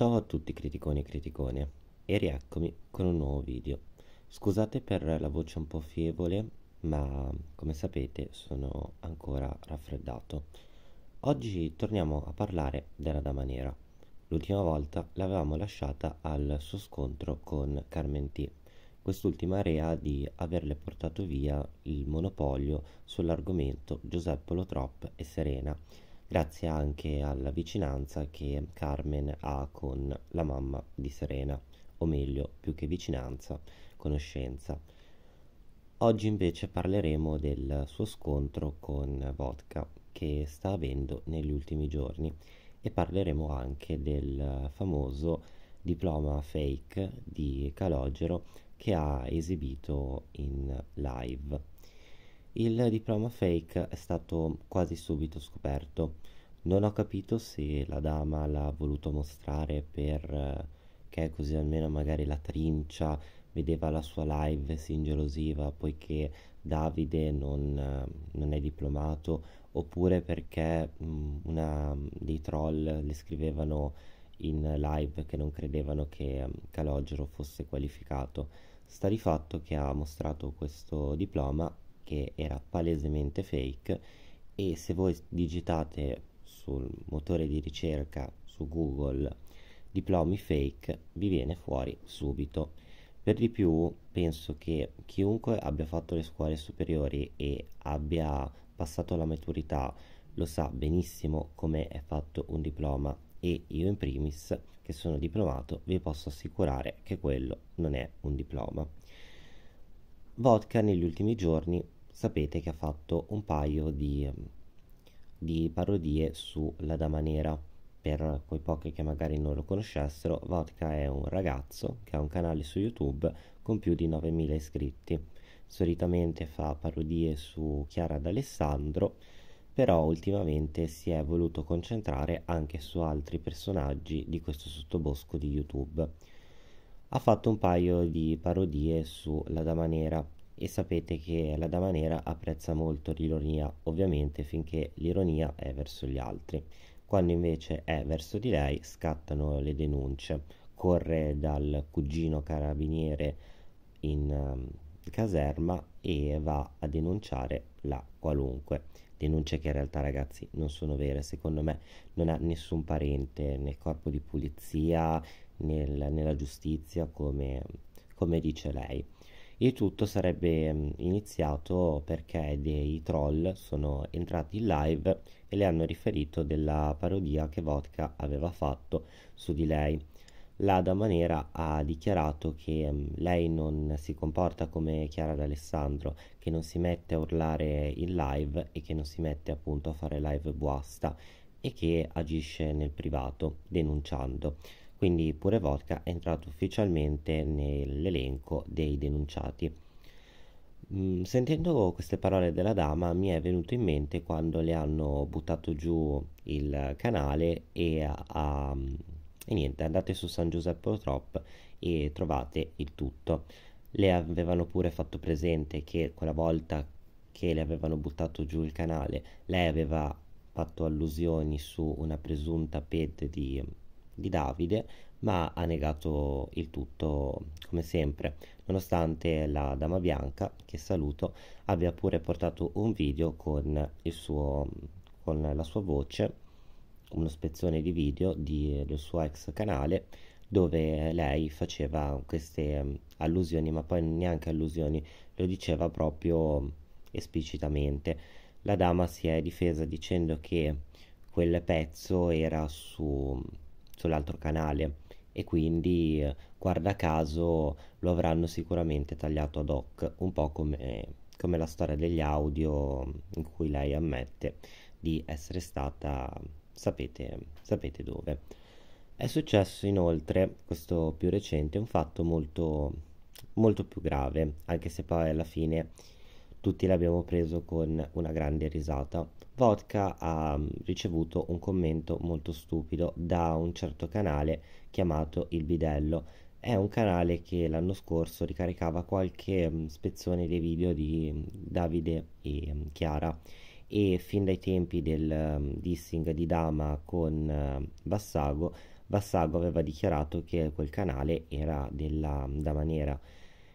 Ciao a tutti criticoni e criticone e rieccomi con un nuovo video. Scusate per la voce un po' fievole ma come sapete sono ancora raffreddato. Oggi torniamo a parlare della Dama Nera. L'ultima volta l'avevamo lasciata al suo scontro con Carmen T. Quest'ultima rea di averle portato via il monopolio sull'argomento Giuseppe Lotrop e Serena grazie anche alla vicinanza che Carmen ha con la mamma di Serena, o meglio, più che vicinanza, conoscenza. Oggi invece parleremo del suo scontro con Vodka che sta avendo negli ultimi giorni e parleremo anche del famoso diploma fake di Calogero che ha esibito in live. Il diploma fake è stato quasi subito scoperto. Non ho capito se la dama l'ha voluto mostrare perché eh, così almeno magari la trincia vedeva la sua live, e si ingelosiva, poiché Davide non, eh, non è diplomato, oppure perché mm, una, dei troll le scrivevano in live che non credevano che mm, Calogero fosse qualificato. Sta di fatto che ha mostrato questo diploma che era palesemente fake e se voi digitate sul motore di ricerca su Google diplomi fake vi viene fuori subito. Per di più penso che chiunque abbia fatto le scuole superiori e abbia passato la maturità lo sa benissimo come è fatto un diploma e io in primis che sono diplomato vi posso assicurare che quello non è un diploma. Vodka negli ultimi giorni sapete che ha fatto un paio di, di parodie su La Dama Nera. Per quei pochi che magari non lo conoscessero, Vodka è un ragazzo che ha un canale su YouTube con più di 9.000 iscritti. Solitamente fa parodie su Chiara d'Alessandro, però ultimamente si è voluto concentrare anche su altri personaggi di questo sottobosco di YouTube. Ha fatto un paio di parodie su La Dama Nera, e sapete che la dama nera apprezza molto l'ironia, ovviamente finché l'ironia è verso gli altri. Quando invece è verso di lei scattano le denunce, corre dal cugino carabiniere in um, caserma e va a denunciare la qualunque. Denunce che in realtà ragazzi non sono vere, secondo me non ha nessun parente nel corpo di polizia, nel, nella giustizia come, come dice lei. Il tutto sarebbe mm, iniziato perché dei troll sono entrati in live e le hanno riferito della parodia che Vodka aveva fatto su di lei. La dama nera ha dichiarato che mm, lei non si comporta come Chiara d'Alessandro, che non si mette a urlare in live e che non si mette appunto a fare live buasta e che agisce nel privato, denunciando quindi pure Vodka è entrato ufficialmente nell'elenco dei denunciati. Mm, sentendo queste parole della dama mi è venuto in mente quando le hanno buttato giù il canale e, a, a, e niente, andate su San Giuseppe Trop e trovate il tutto. Le avevano pure fatto presente che quella volta che le avevano buttato giù il canale, lei aveva fatto allusioni su una presunta pet di di Davide, ma ha negato il tutto come sempre, nonostante la Dama Bianca, che saluto, abbia pure portato un video con, suo, con la sua voce, uno spezzone di video di, del suo ex canale, dove lei faceva queste mm, allusioni, ma poi neanche allusioni, lo diceva proprio esplicitamente. La dama si è difesa dicendo che quel pezzo era su sull'altro canale e quindi eh, guarda caso lo avranno sicuramente tagliato ad hoc, un po' come, come la storia degli audio mm, in cui lei ammette di essere stata, sapete, sapete dove. È successo inoltre, questo più recente, un fatto molto, molto più grave, anche se poi alla fine tutti l'abbiamo preso con una grande risata. Vodka ha mm, ricevuto un commento molto stupido da un certo canale chiamato Il Bidello. È un canale che l'anno scorso ricaricava qualche mm, spezzone dei video di mm, Davide e Chiara e fin dai tempi del dissing di Dama con Vassago, Vassago aveva dichiarato che quel canale era della Dama nera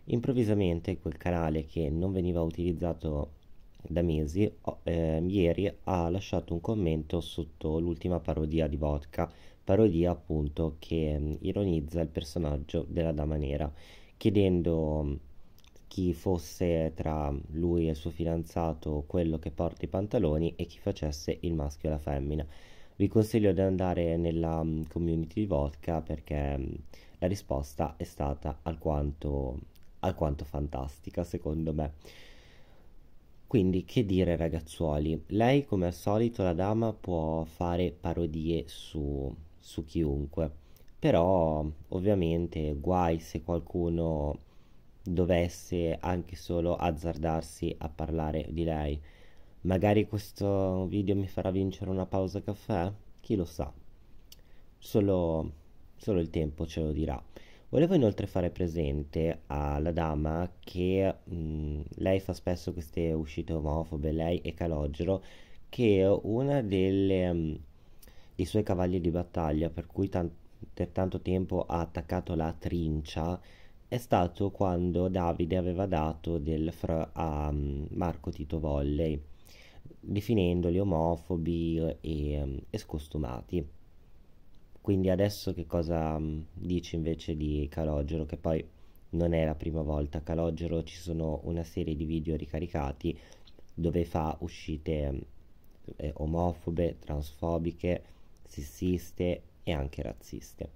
Improvvisamente quel canale che non veniva utilizzato da mesi, oh, ieri ha lasciato un commento sotto l'ultima parodia di Vodka, parodia appunto che mh, mm, ironizza il personaggio della Dama Nera, chiedendo mh, mm, chi fosse tra lui e il suo fidanzato quello che porta i pantaloni e chi facesse il maschio e la femmina. Vi consiglio di andare nella mh, mm, community di Vodka perché la risposta è stata alquanto alquanto fantastica secondo me. Quindi che dire ragazzuoli, lei come al solito la dama può fare parodie su, su chiunque, però ovviamente guai se qualcuno dovesse anche solo azzardarsi a parlare di lei. Magari questo video mi farà vincere una pausa caffè? Chi lo sa? Solo, solo il tempo ce lo dirà. Volevo inoltre fare presente alla dama che mh, lei fa spesso queste uscite omofobe, lei e Calogero, che uno dei suoi cavalli di battaglia per cui tan- per tanto tempo ha attaccato la trincia è stato quando Davide aveva dato del fr a Marco Tito Volley, definendoli omofobi e, e scostumati. Quindi adesso che cosa mh, mm, dici invece di Calogero? Che poi non è la prima volta. A Calogero ci sono una serie di video ricaricati dove fa uscite mm, eh, omofobe, transfobiche, sessiste e anche razziste.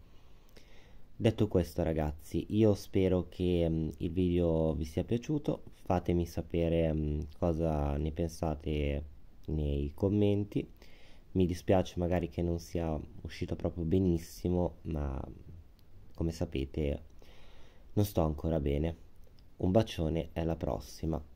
Detto questo ragazzi, io spero che mh, mm, il video vi sia piaciuto, fatemi sapere mh, cosa ne pensate nei commenti mi dispiace magari che non sia uscito proprio benissimo, ma come sapete non sto ancora bene. Un bacione e alla prossima.